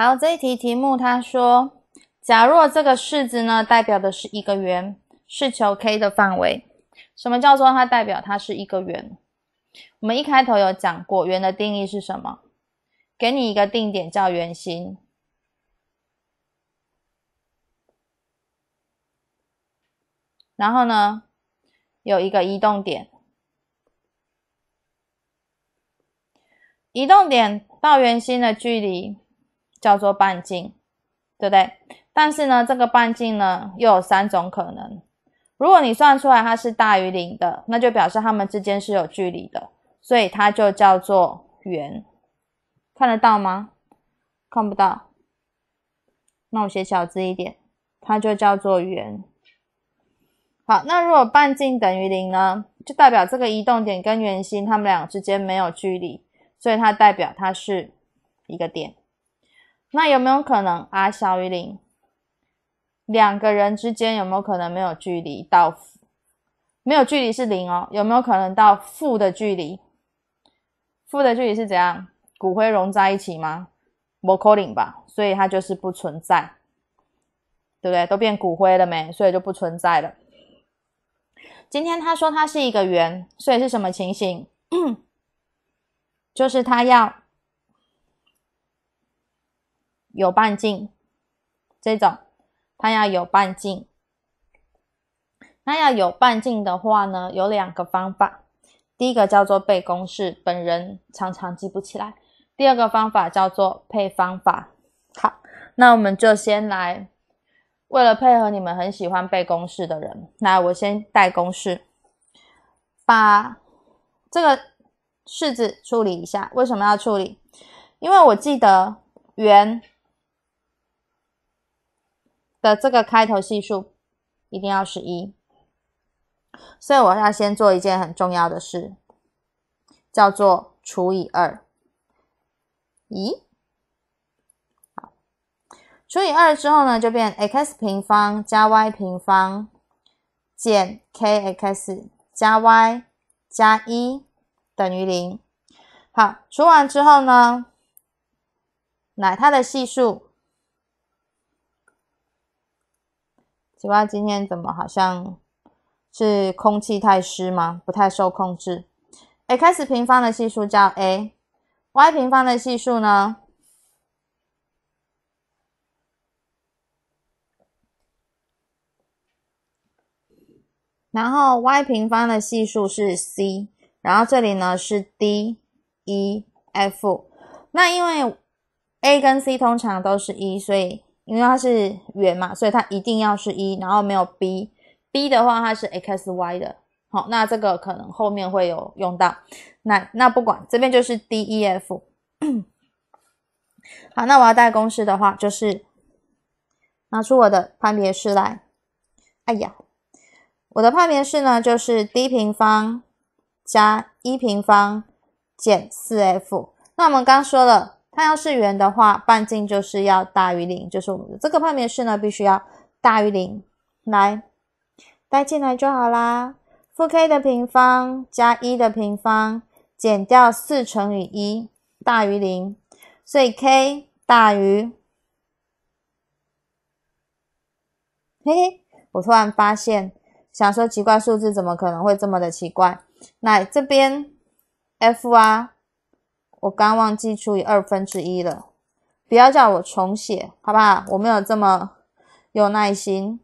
好，这一题题目他说，假若这个式子呢代表的是一个圆，是求 k 的范围。什么叫做它代表它是一个圆？我们一开头有讲过圆的定义是什么？给你一个定点叫圆心，然后呢有一个移动点，移动点到圆心的距离。叫做半径，对不对？但是呢，这个半径呢又有三种可能。如果你算出来它是大于零的，那就表示它们之间是有距离的，所以它就叫做圆。看得到吗？看不到，那我写小字一点，它就叫做圆。好，那如果半径等于零呢，就代表这个移动点跟圆心它们两个之间没有距离，所以它代表它是一个点。那有没有可能啊小于零？两个人之间有没有可能没有距离到没有距离是零哦？有没有可能到负的距离？负的距离是怎样？骨灰融在一起吗？i 可 g 吧，所以它就是不存在，对不对？都变骨灰了没？所以就不存在了。今天他说他是一个圆，所以是什么情形？就是他要。有半径，这种它要有半径。那要有半径的话呢，有两个方法。第一个叫做背公式，本人常常记不起来。第二个方法叫做配方法。好，那我们就先来。为了配合你们很喜欢背公式的人，那我先带公式，把这个式子处理一下。为什么要处理？因为我记得圆。这个开头系数一定要是一，所以我要先做一件很重要的事，叫做除以二。咦？好，除以二之后呢，就变 x 平方加 y 平方减 kx 加 y 加一等于零。好，除完之后呢，那它的系数。奇怪，今天怎么好像是空气太湿吗？不太受控制。x 平方的系数叫 a，y 平方的系数呢？然后 y 平方的系数是 c，然后这里呢是 d、e、f。那因为 a 跟 c 通常都是一，所以。因为它是圆嘛，所以它一定要是一，然后没有 b，b 的话它是 x y 的。好，那这个可能后面会有用到。那那不管，这边就是 d e f。好，那我要带公式的话，就是拿出我的判别式来。哎呀，我的判别式呢，就是 d 平方加一平方减四 f。那我们刚说了。它要是圆的话，半径就是要大于零，就是我们的这个判别式呢必须要大于零，来带进来就好啦。负 k 的平方加一的平方减掉四乘以一大于零，所以 k 大于。嘿嘿，我突然发现，想说奇怪数字怎么可能会这么的奇怪？来这边 f 啊。我刚忘记除以二分之一了，不要叫我重写，好不好？我没有这么有耐心，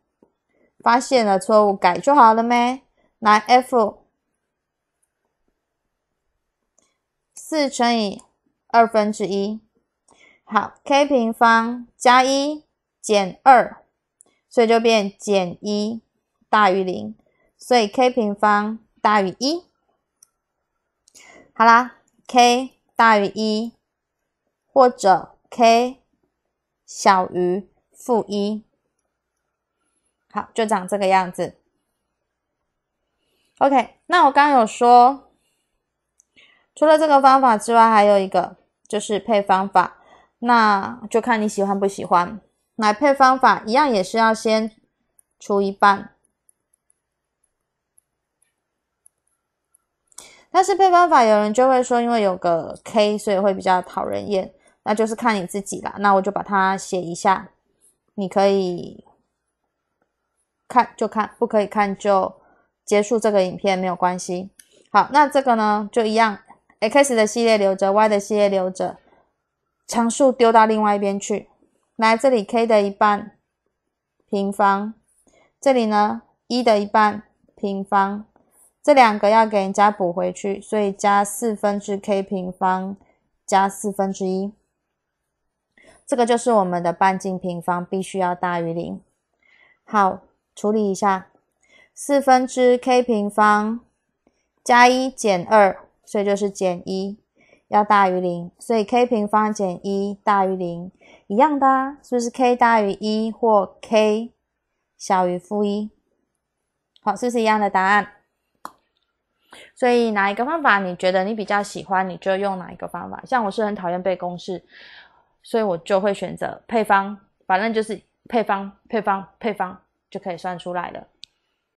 发现了错误改就好了没？来，f 四乘以二分之一，好，k 平方加一减二，所以就变减一大于零，所以 k 平方大于一。好啦，k。大于一，或者 k 小于负一，好，就长这个样子。OK，那我刚有说，除了这个方法之外，还有一个就是配方法，那就看你喜欢不喜欢。买配方法一样也是要先除一半。但是配方法有人就会说，因为有个 k，所以会比较讨人厌。那就是看你自己啦。那我就把它写一下，你可以看就看，不可以看就结束这个影片没有关系。好，那这个呢就一样，x 的系列留着，y 的系列留着，常数丢到另外一边去。来，这里 k 的一半平方，这里呢一的一半平方。这两个要给人家补回去，所以加四分之 k 平方加四分之一，这个就是我们的半径平方必须要大于零。好，处理一下，四分之 k 平方加一减二，所以就是减一要大于零，所以 k 平方减一大于零，一样的，是不是 k 大于一或 k 小于负一？好，是不是一样的答案？所以哪一个方法你觉得你比较喜欢，你就用哪一个方法。像我是很讨厌背公式，所以我就会选择配方，反正就是配方、配方、配方就可以算出来了。